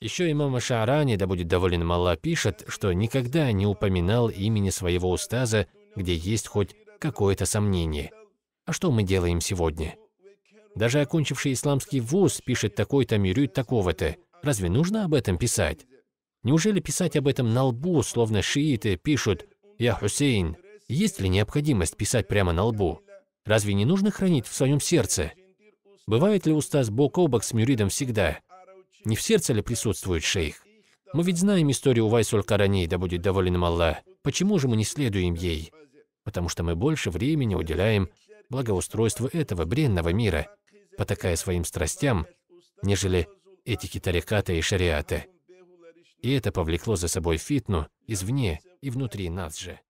Еще и имам Ашарани, да будет доволен мало, пишет, что никогда не упоминал имени своего устаза, где есть хоть какое-то сомнение. А что мы делаем сегодня? Даже окончивший исламский вуз пишет такой-то мирюет такого-то. Разве нужно об этом писать? Неужели писать об этом на лбу, словно шииты пишут «Я Хусейн»? Есть ли необходимость писать прямо на лбу? Разве не нужно хранить в своем сердце? Бывает ли устаз бок о бок с мюридом всегда? Не в сердце ли присутствует шейх? Мы ведь знаем историю Вайсуль Караней, да будет доволен им Аллах. Почему же мы не следуем ей? Потому что мы больше времени уделяем благоустройству этого бренного мира, потакая своим страстям, нежели этики тариката и шариата. И это повлекло за собой фитну извне и внутри нас же.